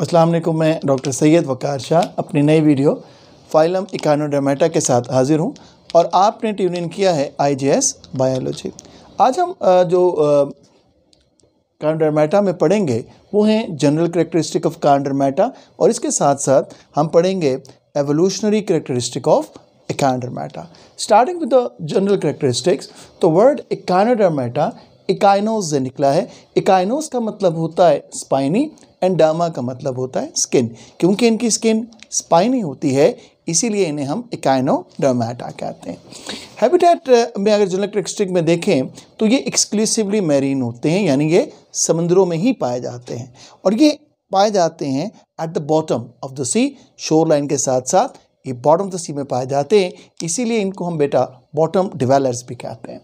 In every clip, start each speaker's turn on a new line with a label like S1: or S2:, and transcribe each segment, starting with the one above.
S1: अस्सलाम वालेकुम मैं डॉक्टर सैयद वकार शाह अपनी नई वीडियो फाइलम इकानोडामेटा के साथ हाजिर हूँ और आपने ट्यून इन किया है आईजीएस बायोलॉजी आज हम जो कार्डरमेटा में पढ़ेंगे वो हैं जनरल करेक्टरिस्टिक ऑफ कार्डरमेटा और इसके साथ साथ हम पढ़ेंगे evolutionary characteristic of echinodermata starting with the general characteristics तो वर्ड इकानोडर्मेटा इकाइनोस से निकला है इकाइनोस का मतलब होता है स्पाइनी एंड डामा का मतलब होता है स्किन क्योंकि इनकी स्किन स्पाइनी होती है इसीलिए इन्हें हम इकाइनो इकाइनोडर्माटा कहते हैं हैबिटेट में अगर जनरल में देखें तो ये एक्सक्लूसिवली मैरीन होते हैं यानी ये समुद्रों में ही पाए जाते हैं और ये पाए जाते हैं at the bottom of the sea shore line के साथ साथ ये बॉटम ऑफ द सी में पाए जाते हैं इसीलिए इनको हम बेटा बॉटम डिवेलर्स भी कहते हैं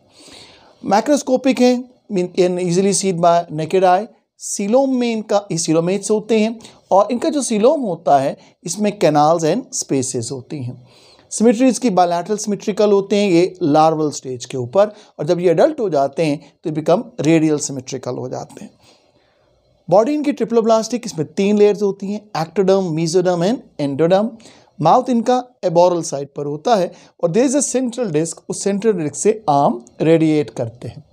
S1: माइक्रोस्कोपिक हैं mean can easily seen by naked eye coelom में इनका सिलोमेट्स होते हैं और इनका जो सिलोम होता है इसमें कैनाल्स एंड स्पेसेस होती हैं सिमिट्रीज की बायलैटरल सिमिट्रिकल होते हैं ये लार्वल स्टेज के ऊपर और जब ये अडल्ट हो जाते हैं तो बिकम रेडियल सिमिट्रिकल हो जाते हैं बॉडी इनकी ट्रिपलोब्लास्टिक इसमें तीन लेयर्स होती हैं ectoderm mesoderm and endoderm mouth इनका एबोरल साइड पर होता है और there is a central disc उस सेंट्रल डिस्क से आर्म रेडिएट करते हैं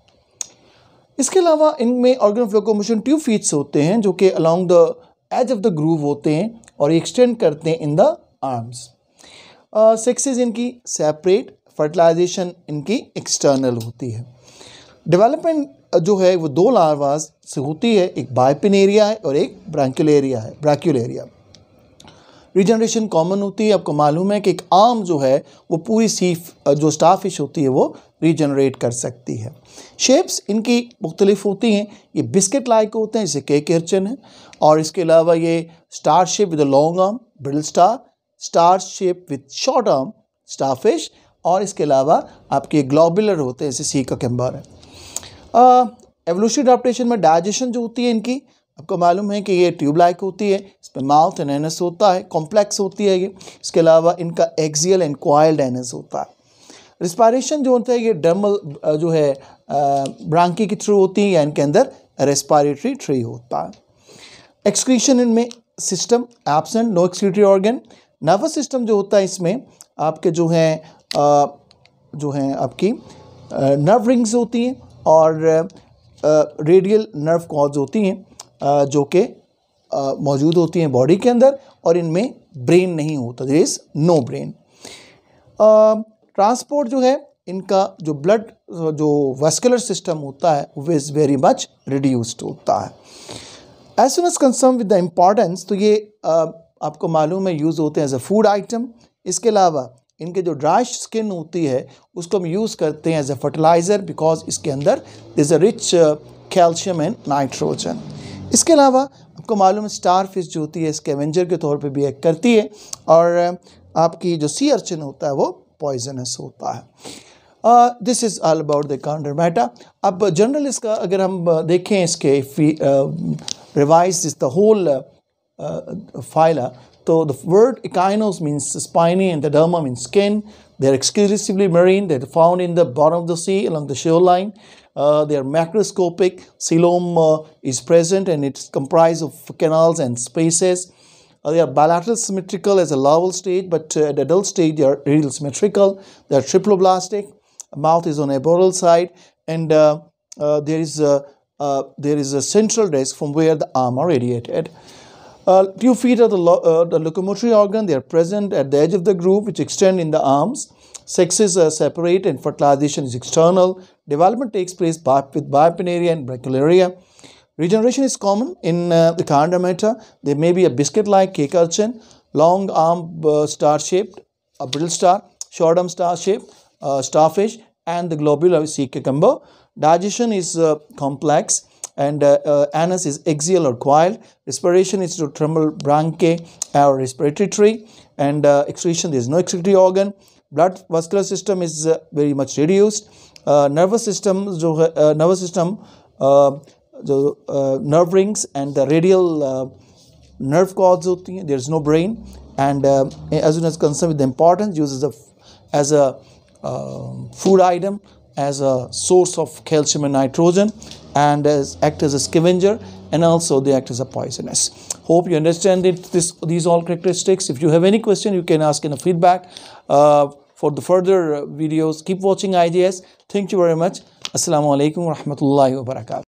S1: इसके अलावा इनमें organ of locomotion tube feets होते हैं जो कि along the edge of the groove होते हैं और एक्सटेंड करते हैं इन द आर्म्स सेक्सेज इनकी सेपरेट फर्टिलाइजेशन इनकी एक्सटर्नल होती है डेवलपमेंट जो है वो दो लारवाज से होती है एक बायपिन एरिया है और एक ब्रांक्यूल एरिया है ब्रैक्यूल एरिया रिजनरेशन कॉमन होती है आपको मालूम है कि एक आम जो है वो पूरी सी जो स्टाफ फिश होती है वो रिजनरेट कर सकती है शेप्स इनकी मुख्तलिफ होती हैं ये बिस्किट लाइक होते हैं जैसे केक अर्चन है और इसके अलावा ये star shape with long arm brittle star star shape with short arm starfish और इसके अलावा आपके ग्लोबुलर होते हैं जैसे सी का कैम्बर है एवोल्यूशन अडाप्टेशन में डाइजेशन जो होती है इनकी आपको मालूम है कि ये ट्यूबलाइक होती है इसमें माउथ एंड एनस होता है कॉम्प्लेक्स होती है ये इसके अलावा इनका एक्जियल एंड क्वाइल्ड एनस होता है रिस्पायरेशन जो होता है ये डर्मल जो है ब्रांकी के थ्रू होती है या इनके अंदर रेस्पायरेटरी ट्री होता है एक्सक्रीशन इनमें system absent no excretory organ nervous system जो होता है इसमें आपके जो हैं जो हैं आपकी नर्व रिंग्स होती हैं और रेडियल नर्व कॉज होती हैं जो कि मौजूद होती हैं बॉडी के अंदर और इनमें ब्रेन नहीं होता there is no brain transport जो है इनका जो ब्लड जो वेस्कुलर सिस्टम होता है वो इज़ वेरी मच रिड्यूस्ड होता है as soon as concern with the importance तो ये आ, आपको मालूम है यूज़ होते हैं एज अ फूड आइटम इसके अलावा इनके जो ड्राई स्किन होती है उसको हम यूज़ करते हैं एज अ फर्टिलाइज़र बिकॉज इसके अंदर is a rich calcium and nitrogen इसके अलावा आपको मालूम स्टार फिश जो होती है इसके एवेंजर के तौर पे भी एक करती है और आपकी जो सी अर्चन होता है वो पॉइजनस होता है this is all about the counter matter अब जनरल इसका अगर हम देखें इसके revise is the whole file तो the word echinos means spiny and the derma mean skin they are exclusively marine they found in the border of the sea along the shore line Uh, they are macroscopic. Coelom uh, is present and it's comprised of canals and spaces. Uh, they are bilateral symmetrical as a larval stage, but uh, at adult stage they are radial symmetrical. They are triploblastic. Mouth is on a boreal side, and uh, uh, there is a there is a central disc from where the arm are radiated. two feet are the, lo the locomotory organ. They are present at the edge of the groove, which extend in the arms. Sexes are separate and fertilization is external. Development takes place with biopinaria and brachiolaria. Regeneration is common in uh, the Chondromata. There may be a biscuit-like cacarchin, long arm uh, star-shaped, a brittle star, short arm star-shaped, uh, starfish, and the globular sea cucumber. Digestion is uh, complex and uh, uh, anus is axial or coiled. Respiration is through terminal branchae or respiratory tree. And excretion, there is no excretory organ. Blood vascular system is very much reduced uh, nervous system जो है uh, nervous system uh, जो nerve rings and the radial nerve cords होती हैं there is no brain and as soon as concerned with the importance uses the as a um, food item as a source of calcium and nitrogen and as act as a scavenger and also they act as a poisonous hope you understand it this these all characteristics if you have any question you can ask in a feedback uh, for the further videos keep watching IDS thank you very much assalamu alaikum warahmatullahi wabarakatuh